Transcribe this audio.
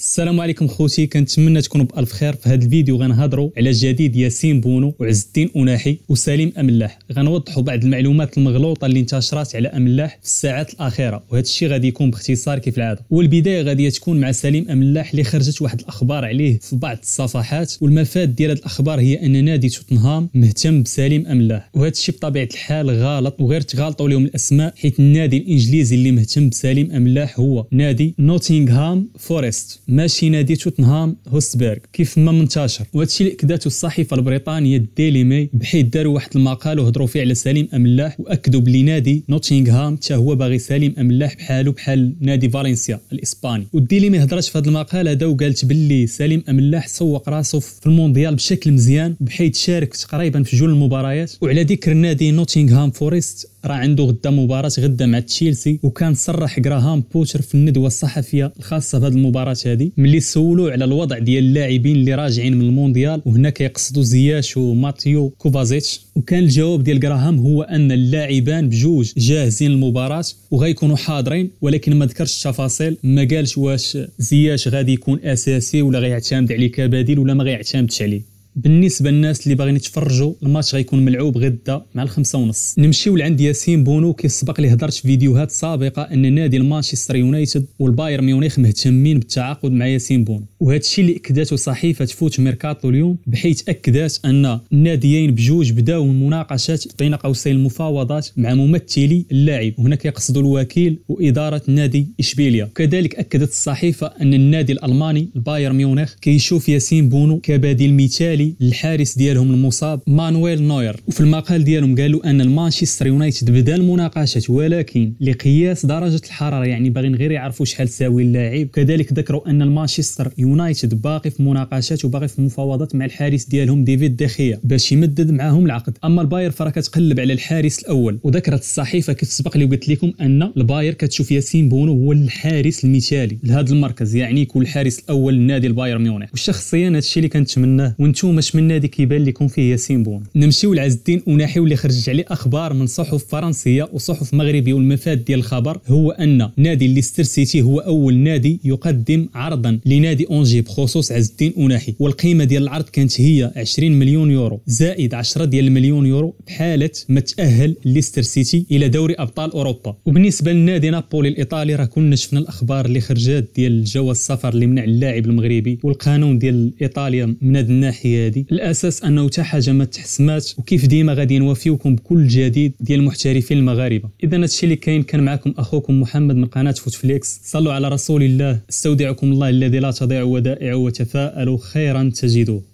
السلام عليكم خوتي كنتمنى تكونوا بالف خير في هذا الفيديو غنهضروا على جديد ياسين بونو وعز الدين اناحي وسليم املاح غنوضحوا بعض المعلومات المغلوطه اللي انتشرت على املاح في الساعات الاخيره وهذا الشيء غادي يكون باختصار كيف العاده والبدايه غادي تكون مع سليم املاح اللي خرجت واحد الاخبار عليه في بعض الصفحات والمفاد ديال هذه الاخبار هي ان نادي توتنهام مهتم بسليم املاح وهذا الشيء بطبيعه الحال غلط وغير تغالطوا لهم الاسماء حيت النادي الانجليزي اللي مهتم بسليم املاح هو نادي نوتينغهام فورست ماشي نادي توتنهام هوسبيرغ كيف ما منتشر وهادشي اللي اكدته الصحيفه البريطانيه الديلي مي بحيث داروا واحد المقال وهضروا فيه على سليم املاح واكدوا بلي نادي نوتينغهام حتى هو باغي سليم املاح بحاله بحال نادي فالنسيا الاسباني والديلي مي هضرات في هذا المقال هذا وقالت بلي سليم املاح سوق راسو في المونديال بشكل مزيان بحيث شارك تقريبا في جول المباريات وعلى ذكر النادي نوتينغهام فورست راه عنده غدا مباراه غدا مع تشيلسي وكان صرح جراهام بوتر في الندوه الصحفيه الخاصه بهذه المباراه هذه هذه ملي سولوا على الوضع ديال اللاعبين اللي راجعين من المونديال وهنا كيقصدوا زياش وماتيو كوفازيتش وكان الجواب ديال جراهام هو ان اللاعبان بجوج جاهزين للمباراه وغيكونوا حاضرين ولكن ما ذكرش التفاصيل ما قالش واش زياش غادي يكون اساسي ولا غيعتمد عليه كبديل ولا ما غيعتمدش عليه بالنسبه للناس اللي باغيين يتفرجوا الماتش غيكون ملعوب غدا مع الخمسة ونص نمشيو لعند ياسين بونو كي سبق لي هضرت في فيديوهات سابقه ان نادي مانشستر يونايتد والبايرن ميونخ مهتمين بالتعاقد مع ياسين بونو وهذا الشيء اللي اكدته صحيفه فوت ميركاتو اليوم بحيث اكدت ان الناديين بجوج بداو مناقشات بين قوسين المفاوضات مع ممثلي اللاعب وهنا كيقصد الوكيل واداره نادي اشبيليا كذلك اكدت الصحيفه ان النادي الالماني البايرن ميونخ كيشوف ياسين بونو كبديل مثالي الحالي للحارس ديالهم المصاب مانويل نوير وفي المقال ديالهم قالوا ان المانشستر يونايتد بدا المناقشات ولكن لقياس درجه الحراره يعني باغيين غير يعرفوا شحال تساوي اللاعب كذلك ذكروا ان المانشستر يونايتد باقي في مناقشات وباقي في مفاوضات مع الحارس ديالهم ديفيد دخيا باش يمدد معاهم العقد اما الباير فراه كتقلب على الحارس الاول وذكرت الصحيفه كيف سبق لي قلت لكم ان الباير كتشوف ياسين بونو هو الحارس المثالي لهذا المركز يعني يكون الحارس الاول لنادي الباير ميونخ وشخصيا هذا الشيء اللي كنتمناه وانتم الهمومش من نادي كيبان لكم فيه ياسين بون نمشيو لعز الدين اوناحي واللي خرجت عليه أخبار من صحف فرنسية وصحف مغربية والمفاد ديال الخبر هو أن نادي ليستر سيتي هو أول نادي يقدم عرضا لنادي أونجي بخصوص عز الدين اوناحي والقيمة ديال العرض كانت هي 20 مليون يورو زائد 10 ديال المليون يورو بحالة ما تأهل ليستر سيتي إلى دوري أبطال أوروبا وبالنسبة لنادي نابولي الإيطالي راه كنا شفنا الأخبار اللي خرجات ديال جواز السفر اللي منع اللاعب المغربي والقانون ديال إيطاليا من هذه الناحية الحكايه هذه الاساس انه حتى حاجه ما تحسمات وكيف ديما غادي نوافيوكم بكل جديد ديال المحترفين المغاربه اذا هادشي اللي كاين كان معكم اخوكم محمد من قناه فوتفليكس صلوا على رسول الله استودعكم الله الذي لا تضيع ودائعه وتفاءلوا خيرا تجدوه